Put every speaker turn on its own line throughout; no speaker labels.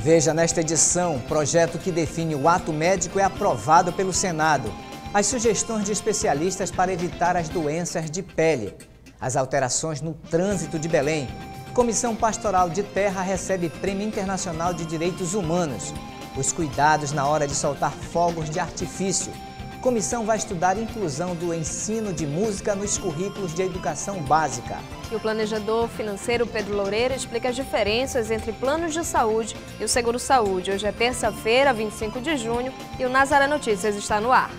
Veja nesta edição, projeto que define o ato médico é aprovado pelo Senado. As sugestões de especialistas para evitar as doenças de pele. As alterações no trânsito de Belém. Comissão Pastoral de Terra recebe Prêmio Internacional de Direitos Humanos. Os cuidados na hora de soltar fogos de artifício Comissão vai estudar a inclusão do ensino de música nos currículos de educação básica.
E o planejador financeiro Pedro Loureiro explica as diferenças entre planos de saúde e o seguro-saúde. Hoje é terça-feira, 25 de junho, e o Nazaré Notícias está no ar.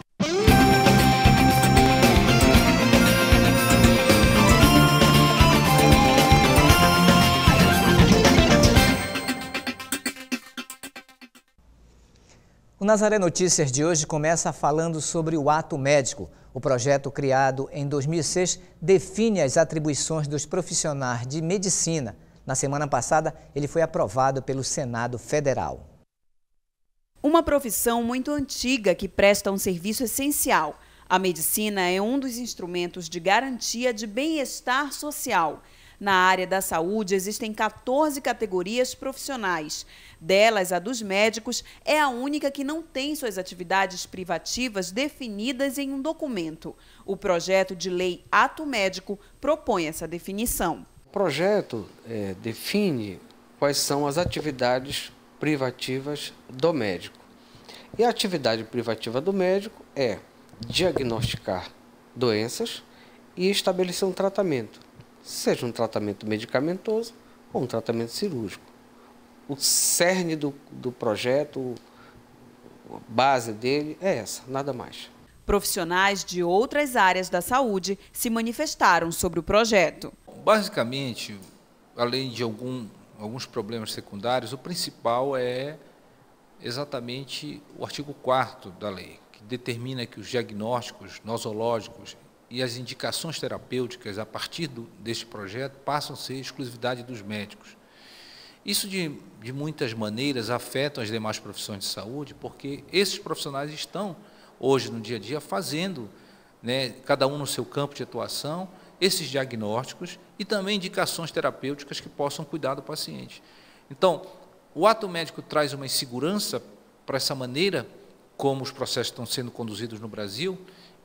O Nazaré Notícias de hoje começa falando sobre o ato médico. O projeto, criado em 2006, define as atribuições dos profissionais de medicina. Na semana passada, ele foi aprovado pelo Senado Federal.
Uma profissão muito antiga que presta um serviço essencial. A medicina é um dos instrumentos de garantia de bem-estar social. Na área da saúde, existem 14 categorias profissionais. Delas, a dos médicos é a única que não tem suas atividades privativas definidas em um documento. O projeto de lei Ato Médico propõe essa
definição. O projeto é, define quais são as atividades privativas do médico. E a atividade privativa do médico é diagnosticar doenças e estabelecer um tratamento seja um tratamento medicamentoso ou um tratamento cirúrgico. O cerne do, do projeto, a base dele é essa, nada mais.
Profissionais de outras áreas da saúde se manifestaram sobre o projeto.
Basicamente, além de algum, alguns problemas secundários, o principal é exatamente o artigo 4 da lei, que determina que os diagnósticos nosológicos e as indicações terapêuticas a partir do, deste projeto passam a ser exclusividade dos médicos. Isso, de, de muitas maneiras, afeta as demais profissões de saúde, porque esses profissionais estão, hoje, no dia a dia, fazendo, né, cada um no seu campo de atuação, esses diagnósticos e também indicações terapêuticas que possam cuidar do paciente. Então, o ato médico traz uma insegurança para essa maneira como os processos estão sendo conduzidos no Brasil,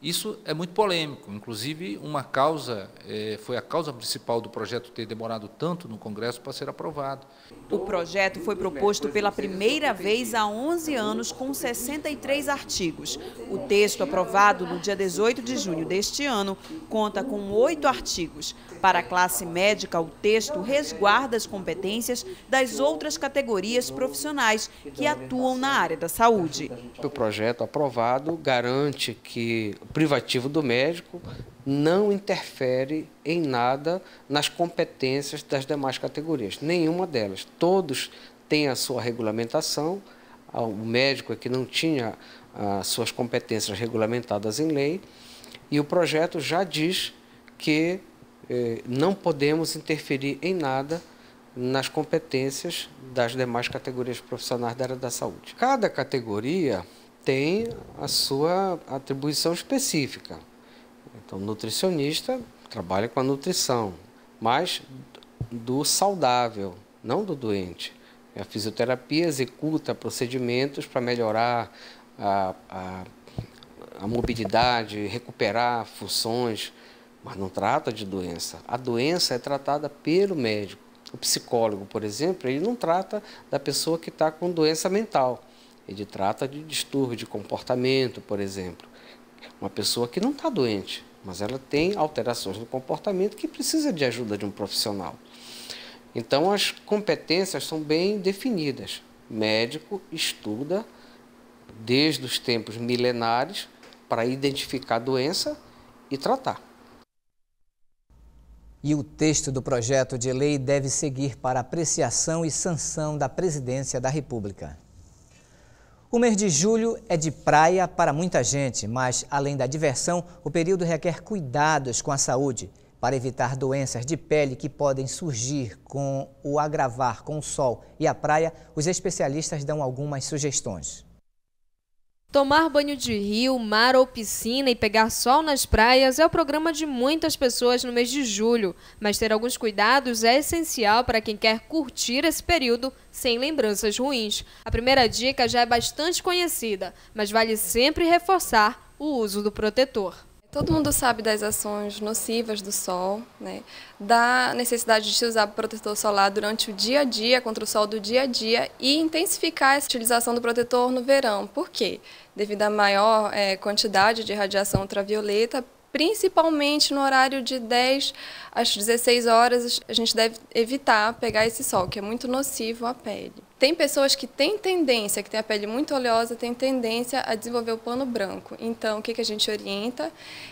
isso é muito polêmico. Inclusive, uma causa é, foi a causa
principal do projeto ter demorado tanto no Congresso para ser aprovado. O projeto foi proposto pela primeira vez há 11 anos, com 63 artigos. O texto aprovado no dia 18 de junho deste ano conta com oito artigos. Para a classe médica, o texto resguarda as competências das outras categorias profissionais que atuam na área da saúde.
O projeto aprovado garante que privativo do médico não interfere em nada nas competências das demais categorias, nenhuma delas. Todos têm a sua regulamentação. O médico é que não tinha as ah, suas competências regulamentadas em lei, e o projeto já diz que eh, não podemos interferir em nada nas competências das demais categorias profissionais da área da saúde. Cada categoria tem a sua atribuição específica. Então, nutricionista trabalha com a nutrição, mas do saudável, não do doente. A fisioterapia executa procedimentos para melhorar a, a, a mobilidade, recuperar funções, mas não trata de doença. A doença é tratada pelo médico. O psicólogo, por exemplo, ele não trata da pessoa que está com doença mental ele trata de distúrbio de comportamento, por exemplo. Uma pessoa que não está doente, mas ela tem alterações no comportamento que precisa de ajuda de um profissional. Então, as competências são bem definidas. Médico estuda desde os tempos milenares para identificar a doença e tratar. E o
texto do projeto de lei deve seguir para apreciação e sanção da Presidência da República. O mês de julho é de praia para muita gente, mas além da diversão, o período requer cuidados com a saúde para evitar doenças de pele que podem surgir com o agravar com o sol e a praia. Os especialistas dão algumas sugestões.
Tomar banho de rio, mar ou piscina e pegar sol nas praias é o programa de muitas pessoas no mês de julho, mas ter alguns cuidados é essencial para quem quer curtir esse período sem lembranças ruins. A primeira dica já é bastante conhecida, mas vale sempre reforçar o
uso do protetor. Todo mundo sabe das ações nocivas do sol, né? da necessidade de se usar protetor solar durante o dia a dia, contra o sol do dia a dia, e intensificar essa utilização do protetor no verão. Por quê? Devido à maior é, quantidade de radiação ultravioleta, principalmente no horário de 10 às 16 horas, a gente deve evitar pegar esse sol, que é muito nocivo à pele. Tem pessoas que têm tendência, que têm a pele muito oleosa, têm tendência a desenvolver o pano branco. Então, o que, que a gente orienta?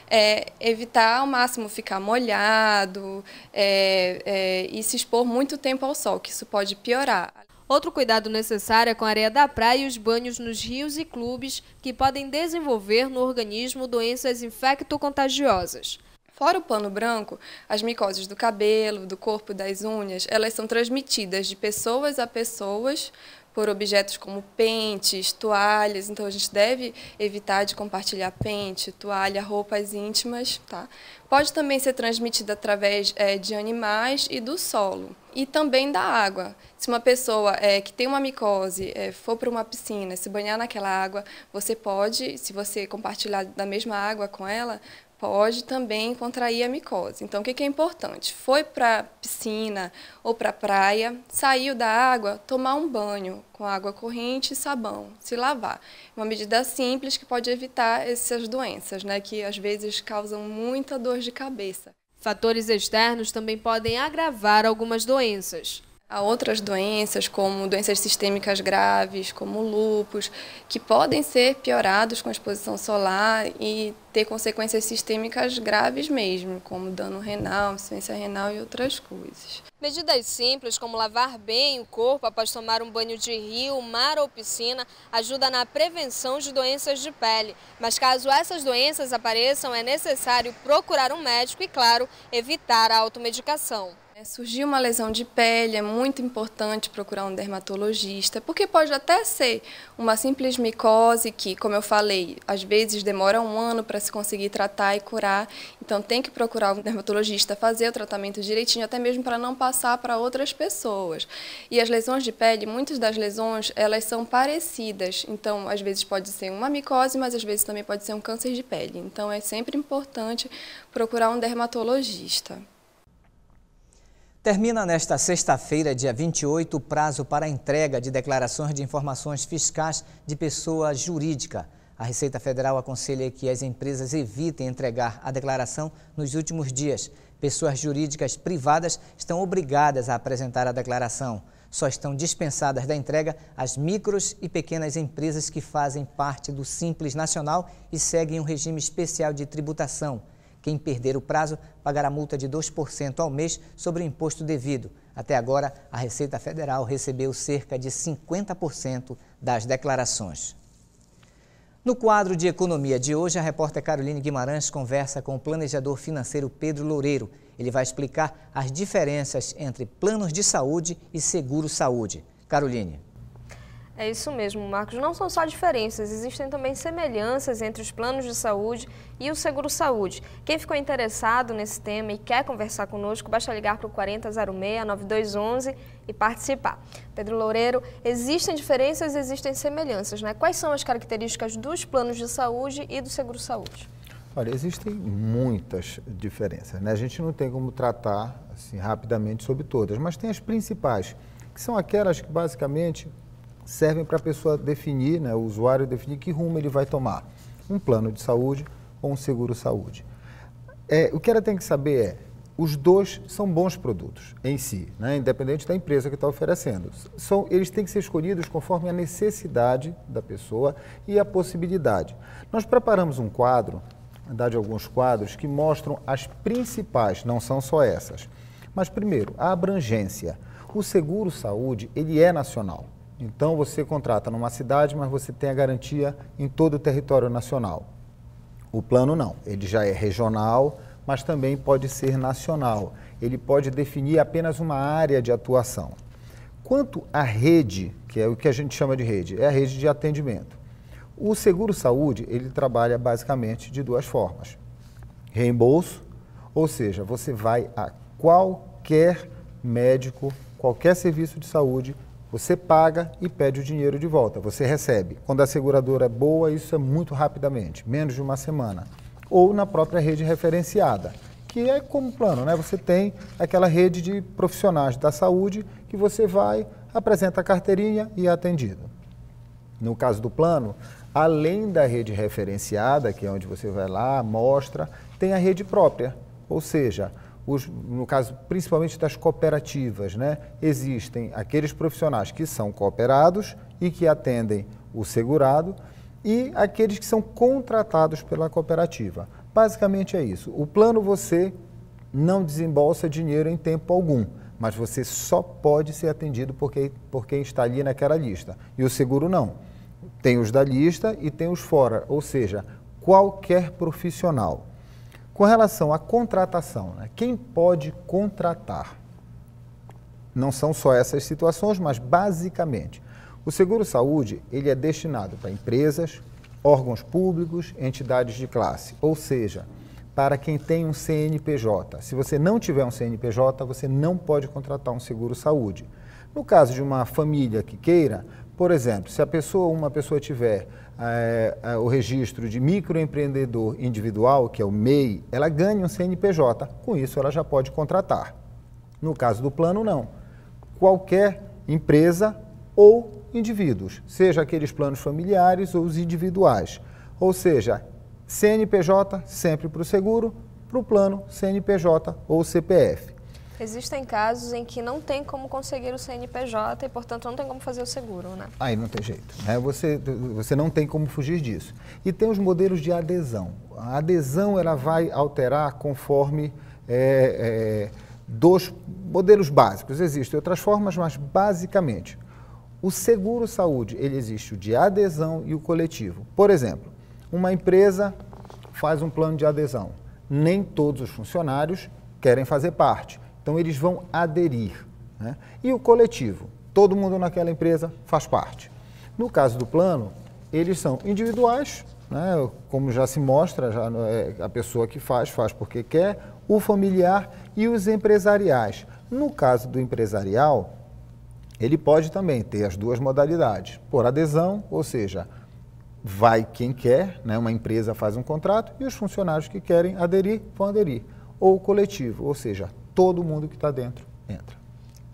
É evitar ao máximo ficar molhado é, é, e se expor muito tempo ao sol, que isso pode piorar. Outro cuidado
necessário é com a areia da praia e os banhos nos rios e clubes que podem desenvolver no organismo
doenças infecto-contagiosas. Fora o pano branco, as micoses do cabelo, do corpo, e das unhas, elas são transmitidas de pessoas a pessoas por objetos como pentes, toalhas. Então, a gente deve evitar de compartilhar pente, toalha, roupas íntimas. Tá? Pode também ser transmitida através é, de animais e do solo. E também da água. Se uma pessoa é, que tem uma micose é, for para uma piscina, se banhar naquela água, você pode, se você compartilhar da mesma água com ela, pode também contrair a micose. Então, o que, é importante? Foi para piscina ou para praia, saiu da água, tomar um banho com água corrente e sabão, se lavar. Uma medida simples que pode evitar essas doenças, né, que às vezes causam muita dor de cabeça. Fatores externos também podem agravar algumas doenças a outras doenças, como doenças sistêmicas graves, como lupus, que podem ser piorados com exposição solar e ter consequências sistêmicas graves mesmo, como dano renal, insuficiência renal e outras coisas.
Medidas simples como lavar bem o corpo após tomar um banho de rio, mar ou piscina ajuda na prevenção de doenças de pele. Mas caso essas doenças apareçam, é necessário procurar um médico e, claro, evitar a automedicação.
Surgir é, surgiu uma lesão de pele, é muito importante procurar um dermatologista, porque pode até ser uma simples micose que, como eu falei, às vezes demora um ano para se conseguir tratar e curar, então tem que procurar um dermatologista, fazer o tratamento direitinho, até mesmo para não passar para outras pessoas. E as lesões de pele, muitas das lesões, elas são parecidas, então às vezes pode ser uma micose, mas às vezes também pode ser um câncer de pele, então é sempre importante procurar um dermatologista.
Termina nesta sexta-feira, dia 28, o prazo para a entrega de declarações de informações fiscais de pessoa jurídica. A Receita Federal aconselha que as empresas evitem entregar a declaração nos últimos dias. Pessoas jurídicas privadas estão obrigadas a apresentar a declaração. Só estão dispensadas da entrega as micros e pequenas empresas que fazem parte do Simples Nacional e seguem um regime especial de tributação. Quem perder o prazo pagará multa de 2% ao mês sobre o imposto devido. Até agora, a Receita Federal recebeu cerca de 50% das declarações. No quadro de Economia de hoje, a repórter Caroline Guimarães conversa com o planejador financeiro Pedro Loureiro. Ele vai explicar as diferenças entre planos de saúde e seguro-saúde. Caroline.
É isso mesmo, Marcos. Não são só diferenças, existem também semelhanças entre os planos de saúde e o seguro-saúde. Quem ficou interessado nesse tema e quer conversar conosco, basta ligar para o 4006-9211 e participar. Pedro Loureiro, existem diferenças, existem semelhanças, né? Quais são as características dos planos de saúde e do seguro-saúde?
Olha, existem muitas diferenças, né? A gente não tem como tratar assim, rapidamente sobre todas, mas tem as principais, que são aquelas que basicamente servem para a pessoa definir, né, o usuário definir que rumo ele vai tomar, um plano de saúde ou um seguro saúde. É, o que ela tem que saber é, os dois são bons produtos em si, né, independente da empresa que está oferecendo. São, eles têm que ser escolhidos conforme a necessidade da pessoa e a possibilidade. Nós preparamos um quadro, na de alguns quadros, que mostram as principais, não são só essas. Mas primeiro, a abrangência. O seguro saúde, ele é nacional. Então você contrata numa cidade, mas você tem a garantia em todo o território nacional. O plano não, ele já é regional, mas também pode ser nacional. Ele pode definir apenas uma área de atuação. Quanto à rede, que é o que a gente chama de rede, é a rede de atendimento. O seguro saúde, ele trabalha basicamente de duas formas. Reembolso, ou seja, você vai a qualquer médico, qualquer serviço de saúde você paga e pede o dinheiro de volta, você recebe. Quando a seguradora é boa, isso é muito rapidamente, menos de uma semana. Ou na própria rede referenciada, que é como plano, né? Você tem aquela rede de profissionais da saúde que você vai, apresenta a carteirinha e é atendido. No caso do plano, além da rede referenciada, que é onde você vai lá, mostra, tem a rede própria, ou seja, os, no caso principalmente das cooperativas, né? existem aqueles profissionais que são cooperados e que atendem o segurado e aqueles que são contratados pela cooperativa. Basicamente é isso. O plano você não desembolsa dinheiro em tempo algum, mas você só pode ser atendido porque, quem está ali naquela lista. E o seguro não. Tem os da lista e tem os fora, ou seja, qualquer profissional com relação à contratação, né? quem pode contratar? Não são só essas situações, mas basicamente. O seguro-saúde ele é destinado para empresas, órgãos públicos, entidades de classe, ou seja, para quem tem um CNPJ. Se você não tiver um CNPJ, você não pode contratar um seguro-saúde. No caso de uma família que queira, por exemplo, se a pessoa, uma pessoa tiver é, é, o registro de microempreendedor individual, que é o MEI, ela ganha um CNPJ. Com isso, ela já pode contratar. No caso do plano, não. Qualquer empresa ou indivíduos, seja aqueles planos familiares ou os individuais. Ou seja, CNPJ sempre para o seguro, para o plano CNPJ ou CPF.
Existem casos em que não tem como conseguir o CNPJ e, portanto, não tem como fazer o seguro, né?
Aí não tem jeito. Né? Você, você não tem como fugir disso. E tem os modelos de adesão. A adesão ela vai alterar conforme é, é, modelos básicos. Existem outras formas, mas basicamente o seguro saúde ele existe o de adesão e o coletivo. Por exemplo, uma empresa faz um plano de adesão. Nem todos os funcionários querem fazer parte. Então eles vão aderir. Né? E o coletivo? Todo mundo naquela empresa faz parte. No caso do plano, eles são individuais, né? como já se mostra, já é, a pessoa que faz, faz porque quer, o familiar e os empresariais. No caso do empresarial, ele pode também ter as duas modalidades, por adesão, ou seja, vai quem quer, né? uma empresa faz um contrato e os funcionários que querem aderir vão aderir, ou coletivo, ou seja, todo mundo que está dentro entra.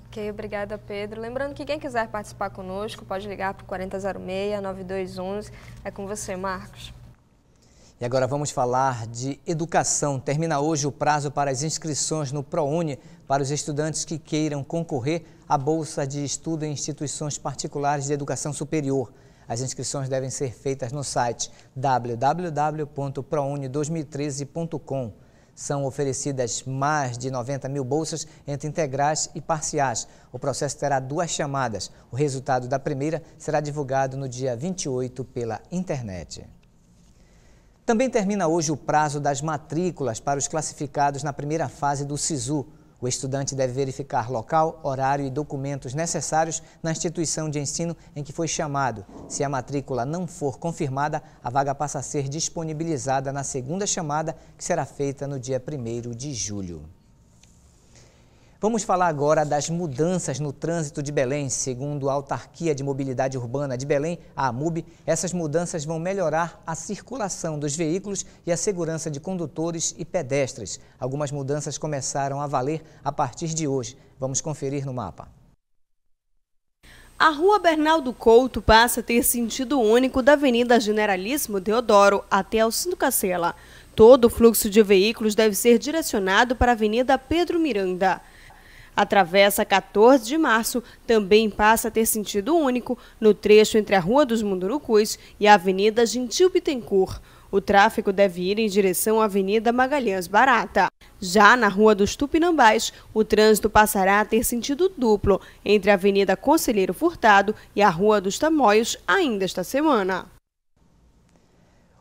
Ok, obrigada Pedro. Lembrando que quem quiser participar conosco pode ligar para o 4006-9211. É com você, Marcos.
E agora
vamos falar de educação. Termina hoje o prazo para as inscrições no ProUni para os estudantes que queiram concorrer à bolsa de estudo em instituições particulares de educação superior. As inscrições devem ser feitas no site www.prouni2013.com. São oferecidas mais de 90 mil bolsas entre integrais e parciais. O processo terá duas chamadas. O resultado da primeira será divulgado no dia 28 pela internet. Também termina hoje o prazo das matrículas para os classificados na primeira fase do SISU. O estudante deve verificar local, horário e documentos necessários na instituição de ensino em que foi chamado. Se a matrícula não for confirmada, a vaga passa a ser disponibilizada na segunda chamada, que será feita no dia 1 de julho. Vamos falar agora das mudanças no trânsito de Belém. Segundo a Autarquia de Mobilidade Urbana de Belém, a AMUB, essas mudanças vão melhorar a circulação dos veículos e a segurança de condutores e pedestres. Algumas mudanças começaram a valer a partir de hoje. Vamos conferir no mapa.
A rua Bernaldo Couto passa a ter sentido único da Avenida Generalíssimo Deodoro até Alcindo Cacela. Todo o fluxo de veículos deve ser direcionado para a Avenida Pedro Miranda. A travessa 14 de março também passa a ter sentido único no trecho entre a Rua dos Mundurucus e a Avenida Gentil Bittencourt. O tráfego deve ir em direção à Avenida Magalhães Barata. Já na Rua dos Tupinambás, o trânsito passará a ter sentido duplo entre a Avenida Conselheiro Furtado e a Rua dos Tamoios ainda esta semana.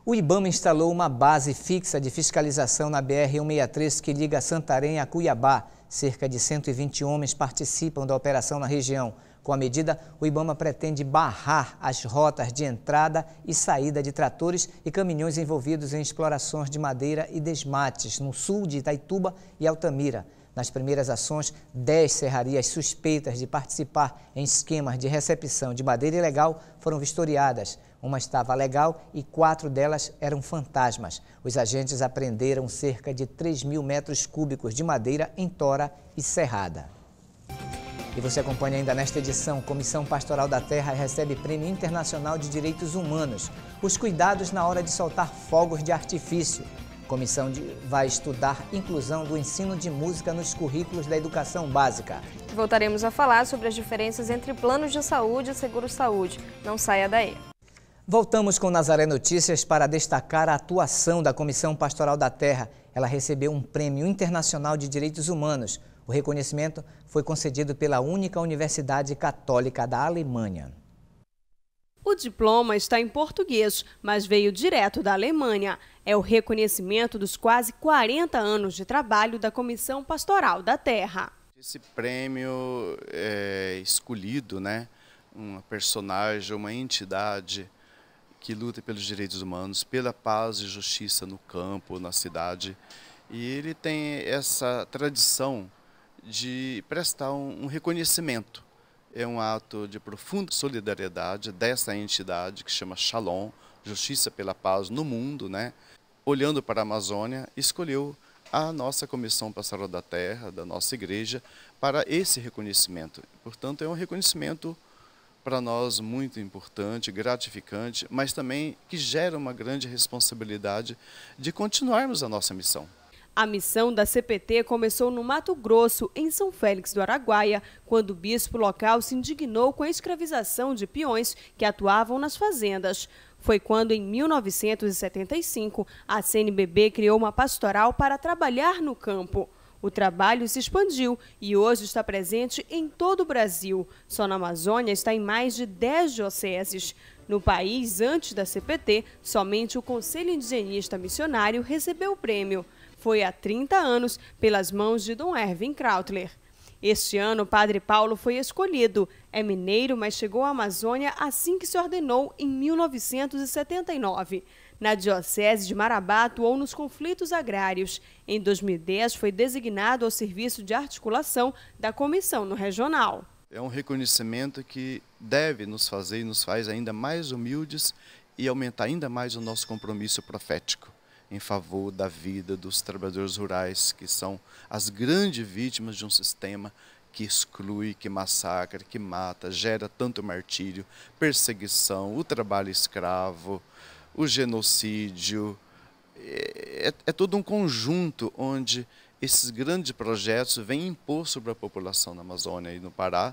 O IBAMA instalou uma base fixa de fiscalização na BR-163 que liga Santarém a Cuiabá. Cerca de 120 homens participam da operação na região. Com a medida, o Ibama pretende barrar as rotas de entrada e saída de tratores e caminhões envolvidos em explorações de madeira e desmates no sul de Itaituba e Altamira. Nas primeiras ações, 10 serrarias suspeitas de participar em esquemas de recepção de madeira ilegal foram vistoriadas uma estava legal e quatro delas eram fantasmas. Os agentes apreenderam cerca de 3 mil metros cúbicos de madeira em tora e serrada. E você acompanha ainda nesta edição, Comissão Pastoral da Terra recebe Prêmio Internacional de Direitos Humanos. Os cuidados na hora de soltar fogos de artifício. Comissão de, vai estudar inclusão do ensino de música nos currículos da educação básica.
Voltaremos a falar sobre as diferenças entre planos de saúde e seguro-saúde. Não saia daí.
Voltamos com Nazaré Notícias para destacar a atuação da Comissão Pastoral da Terra. Ela recebeu um Prêmio Internacional de Direitos Humanos. O reconhecimento foi concedido pela única Universidade Católica da Alemanha.
O diploma está em português, mas veio direto da Alemanha. É o reconhecimento dos quase 40 anos de trabalho da Comissão Pastoral da Terra.
Esse prêmio é escolhido, né? Uma personagem, uma entidade que luta pelos direitos humanos, pela paz e justiça no campo, na cidade. E ele tem essa tradição de prestar um, um reconhecimento. É um ato de profunda solidariedade dessa entidade que chama Shalom, Justiça pela Paz no Mundo, né? Olhando para a Amazônia, escolheu a nossa Comissão Pastoral da Terra, da nossa igreja, para esse reconhecimento. Portanto, é um reconhecimento para nós muito importante, gratificante, mas também que gera uma grande responsabilidade de continuarmos a nossa missão.
A missão da CPT começou no Mato Grosso, em São Félix do Araguaia, quando o bispo local se indignou com a escravização de peões que atuavam nas fazendas. Foi quando, em 1975, a CNBB criou uma pastoral para trabalhar no campo. O trabalho se expandiu e hoje está presente em todo o Brasil. Só na Amazônia está em mais de 10 dioceses. No país, antes da CPT, somente o Conselho Indigenista Missionário recebeu o prêmio. Foi há 30 anos pelas mãos de Dom Erwin Krautler. Este ano, o Padre Paulo foi escolhido. É mineiro, mas chegou à Amazônia assim que se ordenou em 1979 na Diocese de Marabá ou nos conflitos agrários. Em 2010, foi designado ao serviço de articulação da comissão no regional.
É um reconhecimento que deve nos fazer e nos faz ainda mais humildes e aumentar ainda mais o nosso compromisso profético em favor da vida dos trabalhadores rurais, que são as grandes vítimas de um sistema que exclui, que massacra, que mata, gera tanto martírio, perseguição, o trabalho escravo, o genocídio. É, é, é, todo um conjunto onde esses grandes projetos vêm impor sobre a população na Amazônia e no Pará,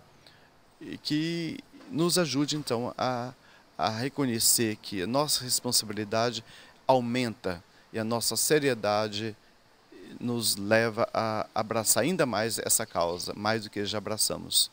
e que nos ajude, então, a, a reconhecer que a nossa responsabilidade aumenta e a nossa seriedade nos leva a abraçar ainda mais essa causa, mais do que já abraçamos.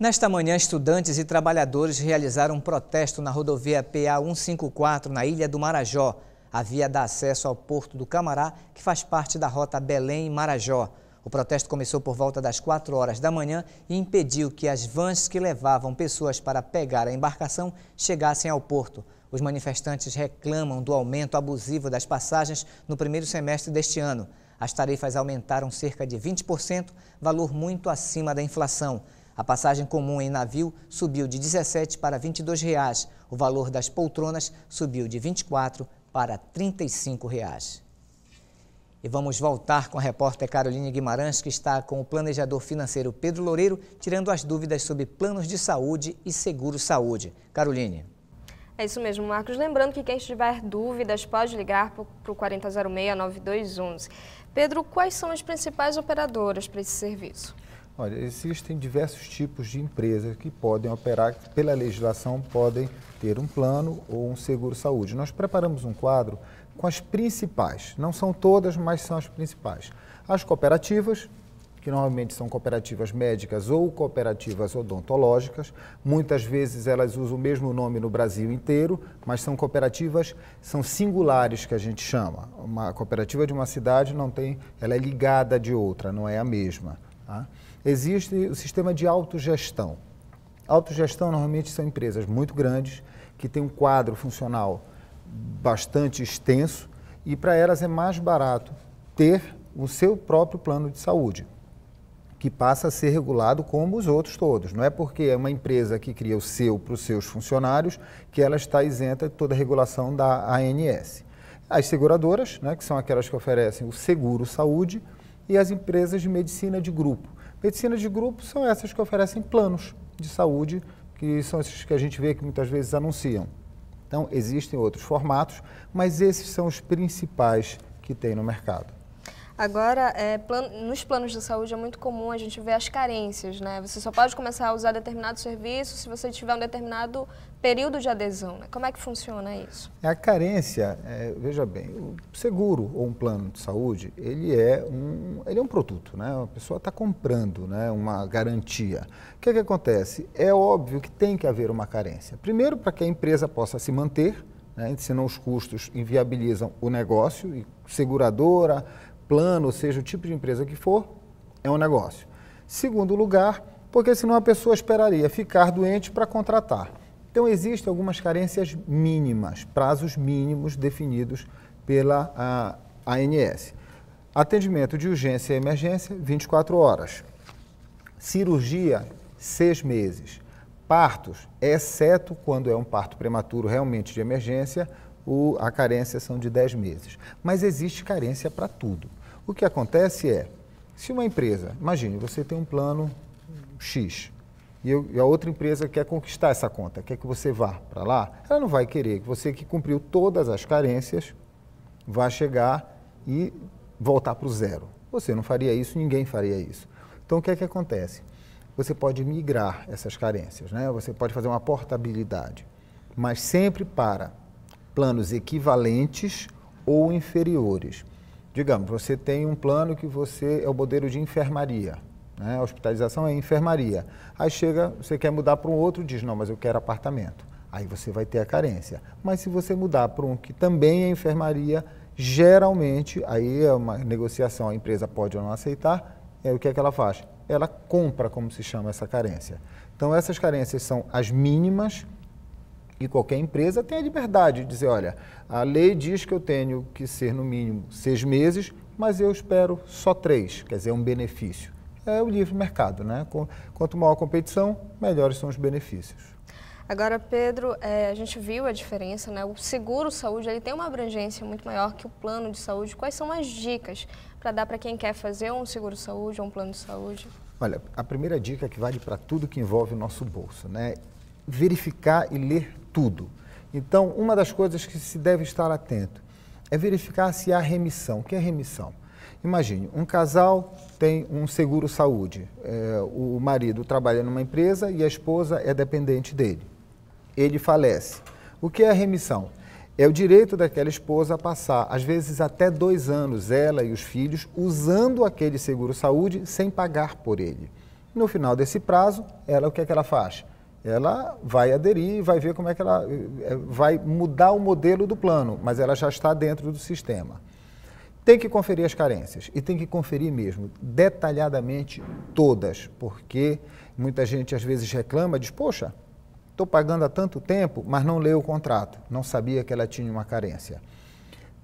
Nesta manhã, estudantes e trabalhadores realizaram um protesto na rodovia PA 154, na Ilha do Marajó. A via dá acesso ao Porto do Camará, que faz parte da rota Belém-Marajó. O protesto começou por volta das 4 horas da manhã e impediu que as vans que levavam pessoas para pegar a embarcação chegassem ao porto. Os manifestantes reclamam do aumento abusivo das passagens no primeiro semestre deste ano. As tarifas aumentaram cerca de 20%, valor muito acima da inflação. A passagem comum em navio subiu de 17 para 22 reais. O valor das poltronas subiu de 24 para 35 reais. E vamos voltar com a repórter Caroline Guimarães, que está com o planejador financeiro Pedro Loureiro, tirando as dúvidas sobre planos de saúde e seguro-saúde. Caroline.
É isso mesmo, Marcos. Lembrando que quem tiver dúvidas pode ligar para o 4006-9211. Pedro, quais são as principais operadoras para esse serviço?
Olha, existem diversos tipos de empresas que podem operar, que pela legislação, podem ter um plano ou um seguro-saúde. Nós preparamos um quadro com as principais, não são todas, mas são as principais. As cooperativas, que normalmente são cooperativas médicas ou cooperativas odontológicas, muitas vezes elas usam o mesmo nome no Brasil inteiro, mas são cooperativas, são singulares que a gente chama. Uma cooperativa de uma cidade não tem, ela é ligada de outra, não é a mesma. Tá? Existe o sistema de autogestão. Autogestão normalmente são empresas muito grandes que têm um quadro funcional bastante extenso e para elas é mais barato ter o seu próprio plano de saúde, que passa a ser regulado como os outros todos. Não é porque é uma empresa que cria o seu para os seus funcionários que ela está isenta de toda a regulação da ANS. As seguradoras, né, que são aquelas que oferecem o seguro saúde, e as empresas de medicina de grupo Medicinas de grupo são essas que oferecem planos de saúde, que são esses que a gente vê que muitas vezes anunciam. Então, existem outros formatos, mas esses são os principais que tem no mercado.
Agora, é, plan nos planos de saúde é muito comum a gente ver as carências, né? Você só pode começar a usar determinado serviço se você tiver um determinado período de adesão. Né? Como é que funciona isso?
É, a carência, é, veja bem, o seguro ou um plano de saúde, ele é um, ele é um produto, né? A pessoa está comprando, né? Uma garantia. O que, é que acontece? É óbvio que tem que haver uma carência. Primeiro, para que a empresa possa se manter, né? senão os custos inviabilizam o negócio, e seguradora, plano, seja o tipo de empresa que for, é um negócio. Segundo lugar, porque senão a pessoa esperaria ficar doente para contratar. Então, existem algumas carências mínimas, prazos mínimos definidos pela a, ANS. Atendimento de urgência e emergência, 24 horas. Cirurgia, 6 meses. Partos, exceto quando é um parto prematuro realmente de emergência, o, a carência são de 10 meses. Mas existe carência para tudo. O que acontece é, se uma empresa, imagine, você tem um plano X e, eu, e a outra empresa quer conquistar essa conta, quer que você vá para lá, ela não vai querer que você que cumpriu todas as carências vá chegar e voltar para o zero. Você não faria isso, ninguém faria isso. Então o que é que acontece? Você pode migrar essas carências, né? Você pode fazer uma portabilidade, mas sempre para planos equivalentes ou inferiores digamos, você tem um plano que você é o modelo de enfermaria. Né? hospitalização é enfermaria. Aí chega, você quer mudar para um outro, diz, não, mas eu quero apartamento. Aí você vai ter a carência. Mas se você mudar para um que também é enfermaria, geralmente, aí é uma negociação, a empresa pode ou não aceitar, é o que é que ela faz? Ela compra, como se chama essa carência. Então, essas carências são as mínimas, e qualquer empresa tem a liberdade de dizer, olha, a lei diz que eu tenho que ser no mínimo seis meses, mas eu espero só três, quer dizer, é um benefício. É o livre mercado, né? Quanto maior a competição, melhores são os benefícios.
Agora, Pedro, é, a gente viu a diferença, né? O seguro saúde ele tem uma abrangência muito maior que o plano de saúde. Quais são as dicas para dar para quem quer fazer um seguro saúde ou um plano de
saúde? Olha, a primeira dica que vale para tudo que envolve o nosso bolso, né? Verificar e ler tudo. Então, uma das coisas que se deve estar atento é verificar se há remissão. O que é remissão? Imagine, um casal tem um seguro-saúde. É, o marido trabalha numa empresa e a esposa é dependente dele. Ele falece. O que é a remissão? É o direito daquela esposa a passar, às vezes até dois anos, ela e os filhos, usando aquele seguro-saúde sem pagar por ele. No final desse prazo, ela o que é que ela faz? ela vai aderir e vai ver como é que ela eh, vai mudar o modelo do plano, mas ela já está dentro do sistema. Tem que conferir as carências e tem que conferir mesmo, detalhadamente todas, porque muita gente às vezes reclama, diz: Poxa, estou pagando há tanto tempo, mas não leu o contrato, não sabia que ela tinha uma carência.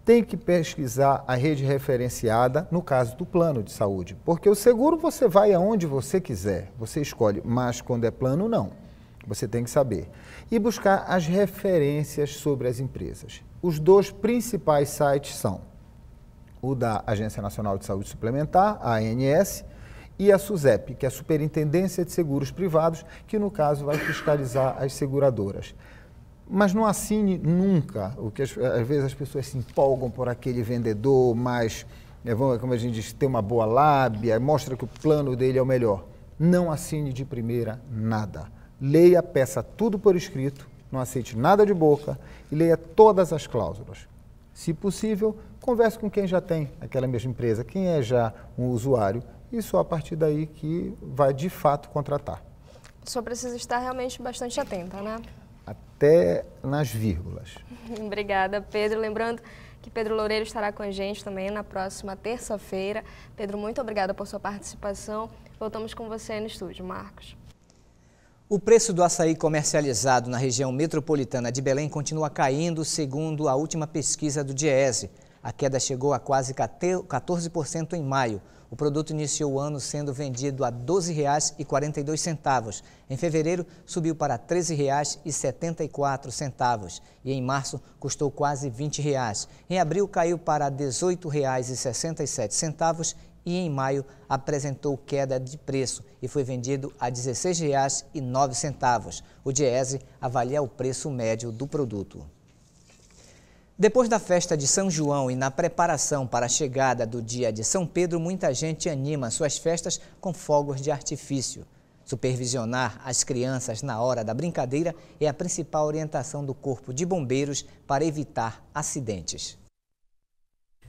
Tem que pesquisar a rede referenciada no caso do plano de saúde, porque o seguro você vai aonde você quiser, você escolhe, mas quando é plano, não. Você tem que saber. E buscar as referências sobre as empresas. Os dois principais sites são o da Agência Nacional de Saúde Suplementar, a ANS, e a SUSEP, que é a Superintendência de Seguros Privados, que no caso vai fiscalizar as seguradoras. Mas não assine nunca, o que às vezes as pessoas se empolgam por aquele vendedor mais, é, como a gente diz, tem uma boa lábia, mostra que o plano dele é o melhor. Não assine de primeira nada leia a peça tudo por escrito, não aceite nada de boca e leia todas as cláusulas. Se possível, converse com quem já tem aquela mesma empresa, quem é já um usuário, e só a partir daí que vai de fato contratar.
Só precisa estar realmente bastante atenta, né?
Até nas vírgulas.
Obrigada, Pedro. Lembrando que Pedro Loureiro estará com a gente também na próxima terça-feira. Pedro, muito obrigada por sua participação. Voltamos com você no estúdio, Marcos.
O preço do açaí comercializado na região metropolitana de Belém continua caindo, segundo a última pesquisa do Diese. A queda chegou a quase 14% em maio. O produto iniciou o ano sendo vendido a R$ 12,42. Em fevereiro, subiu para R$ 13,74. E em março, custou quase R$ 20. Em abril, caiu para R$ 18,67 e em maio apresentou queda de preço e foi vendido a R$ 16,09. O Diese avalia o preço médio do produto. Depois da festa de São João e na preparação para a chegada do dia de São Pedro, muita gente anima suas festas com fogos de artifício. Supervisionar as crianças na hora da brincadeira é a principal orientação do Corpo de Bombeiros para evitar acidentes.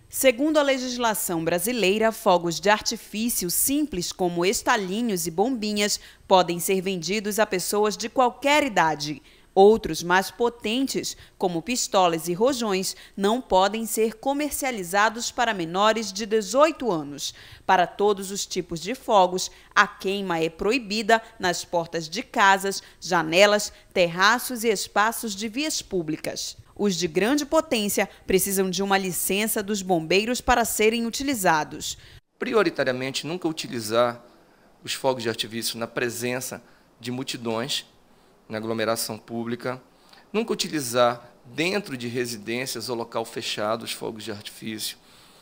Segundo a legislação brasileira, fogos de artifício simples como estalinhos e bombinhas podem ser vendidos a pessoas de qualquer idade. Outros mais potentes, como pistolas e rojões, não podem ser comercializados para menores de 18 anos. Para todos os tipos de fogos, a queima é proibida nas portas de casas, janelas, terraços e espaços de vias públicas. Os de grande potência precisam de uma licença dos bombeiros para serem utilizados.
Prioritariamente, nunca utilizar os fogos de artifício na presença de multidões, na aglomeração pública. Nunca utilizar dentro de residências ou local fechado os fogos de artifício.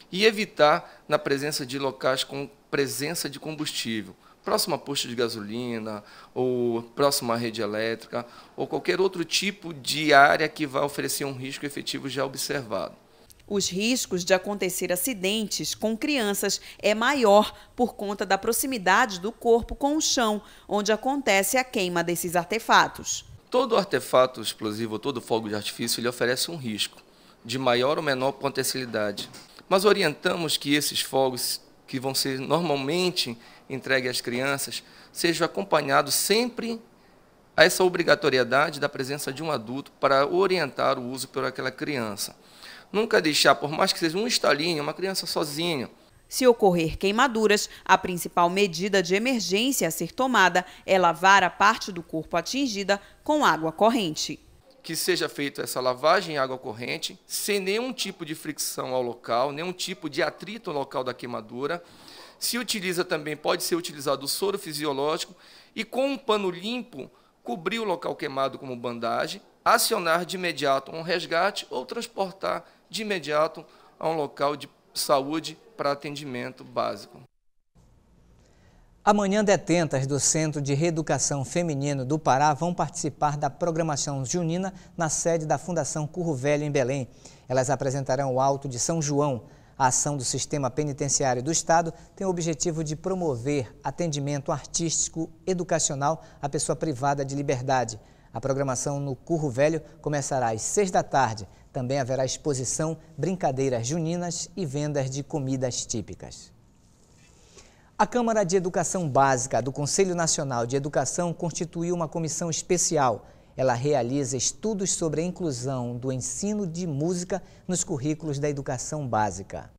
E evitar na presença de locais com presença de combustível próximo posto de gasolina, ou próxima rede elétrica, ou qualquer outro tipo de área que vai oferecer um risco efetivo já observado.
Os riscos de acontecer acidentes com crianças é maior por conta da proximidade do corpo com o chão, onde acontece a queima desses artefatos. Todo
artefato explosivo, todo fogo de artifício, ele oferece um risco, de maior ou menor potencialidade. Mas orientamos que esses fogos, que vão ser normalmente entregue às crianças seja acompanhado sempre a essa obrigatoriedade da presença de um adulto para orientar o uso por aquela criança. Nunca deixar, por mais
que seja um estalinho, uma criança sozinha. Se ocorrer queimaduras, a principal medida de emergência a ser tomada é lavar a parte do corpo atingida com água corrente.
Que seja feita essa lavagem em água corrente, sem nenhum tipo de fricção ao local, nenhum tipo de atrito ao local da queimadura. Se utiliza também, pode ser utilizado o soro fisiológico e com um pano limpo cobrir o local queimado como bandagem, acionar de imediato um resgate ou transportar de imediato a um local de saúde para atendimento básico.
Amanhã, detentas do Centro de Reeducação Feminino do Pará vão participar da programação junina na sede da Fundação Curro Velho, em Belém. Elas apresentarão o Alto de São João, a ação do Sistema Penitenciário do Estado tem o objetivo de promover atendimento artístico educacional à pessoa privada de liberdade. A programação no Curro Velho começará às seis da tarde. Também haverá exposição, brincadeiras juninas e vendas de comidas típicas. A Câmara de Educação Básica do Conselho Nacional de Educação constituiu uma comissão especial ela realiza estudos sobre a inclusão do ensino de música nos currículos da educação básica.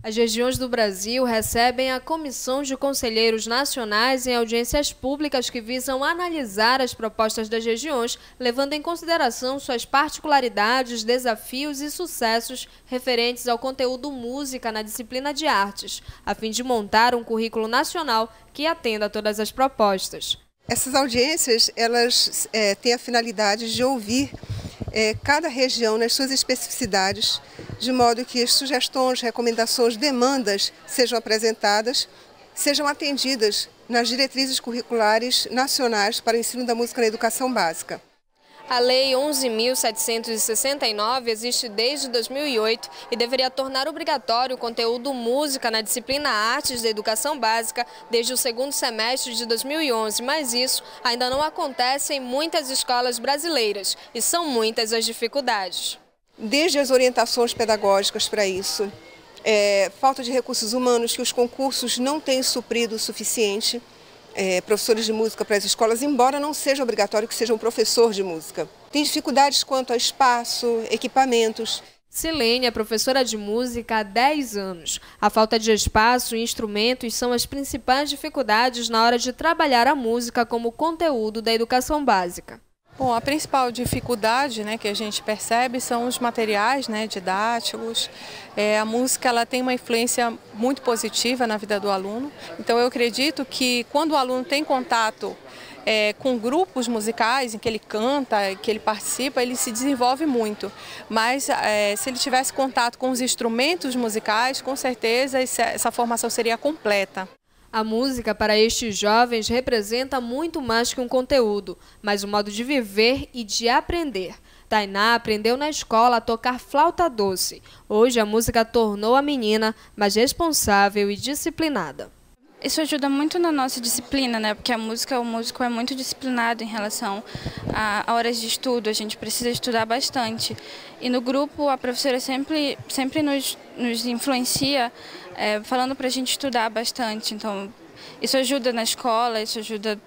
As regiões do Brasil recebem a Comissão de Conselheiros Nacionais em audiências públicas que visam analisar as propostas das regiões, levando em consideração suas particularidades, desafios e sucessos referentes ao conteúdo música na disciplina de artes, a fim de montar um currículo
nacional que atenda a todas as propostas. Essas audiências elas é, têm a finalidade de ouvir é, cada região nas suas especificidades, de modo que sugestões, recomendações, demandas sejam apresentadas, sejam atendidas nas diretrizes curriculares nacionais para o ensino da música na educação básica.
A Lei 11.769 existe desde 2008 e deveria tornar obrigatório o conteúdo música na disciplina Artes da Educação Básica desde o segundo semestre de 2011, mas isso ainda não acontece em muitas escolas brasileiras e são muitas as dificuldades.
Desde as orientações pedagógicas para isso, é, falta de recursos humanos que os concursos não têm suprido o suficiente é, professores de música para as escolas, embora não seja obrigatório que seja um professor de música. Tem dificuldades quanto a espaço, equipamentos. Silene é
professora de música há 10 anos. A falta de espaço e instrumentos são as principais dificuldades na hora de trabalhar a música como conteúdo da educação básica.
Bom, a principal dificuldade né, que a gente percebe são os materiais né, didáticos. É, a música ela tem uma influência muito positiva na vida do aluno. Então, eu acredito que quando o aluno tem contato é, com grupos musicais em que ele canta, que ele participa, ele se desenvolve muito. Mas é, se ele tivesse contato com os instrumentos musicais, com certeza essa formação seria completa.
A música para estes jovens representa muito mais que um conteúdo, mas um modo de viver e de aprender. Tainá aprendeu na escola a tocar flauta doce. Hoje a música tornou a menina mais responsável e disciplinada. Isso ajuda muito na nossa disciplina, né? Porque a música, o músico é muito disciplinado em relação a, horas de estudo. A gente precisa estudar bastante. E no grupo, a professora sempre, sempre nos, nos influencia é, falando para a gente estudar bastante. Então, isso ajuda na escola, isso ajuda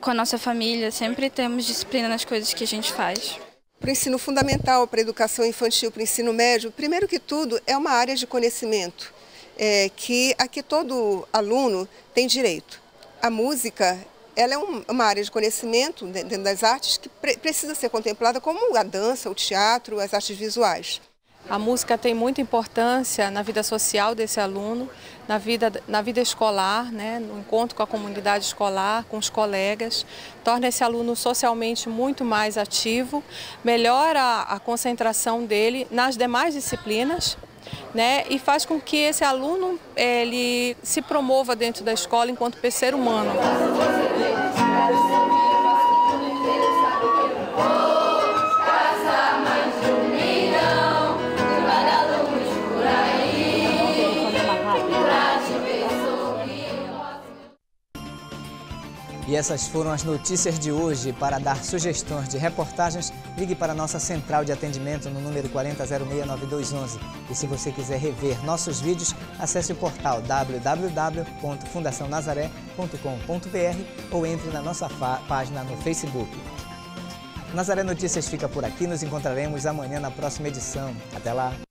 com a nossa família. Sempre temos disciplina
nas coisas que a gente faz
para o ensino fundamental, para a educação infantil, para o ensino médio, primeiro que tudo é uma área de conhecimento é, que a que todo aluno tem direito. A música ela é uma área de conhecimento dentro das artes que precisa ser contemplada como a dança, o teatro, as artes visuais. A música tem
muita importância na vida social desse aluno, na vida, na vida escolar, né, no encontro com a comunidade escolar, com os colegas, torna esse aluno socialmente muito mais ativo, melhora a concentração dele nas demais disciplinas, né, e faz com que esse aluno ele se promova dentro da escola enquanto ser humano.
E essas foram as notícias de hoje. Para dar sugestões de reportagens, ligue para nossa central de atendimento no número 40069211. E se você quiser rever nossos vídeos, acesse o portal www.fundacionazaré.com.br ou entre na nossa página no Facebook. Nazaré Notícias fica por aqui. Nos encontraremos amanhã na próxima edição. Até lá!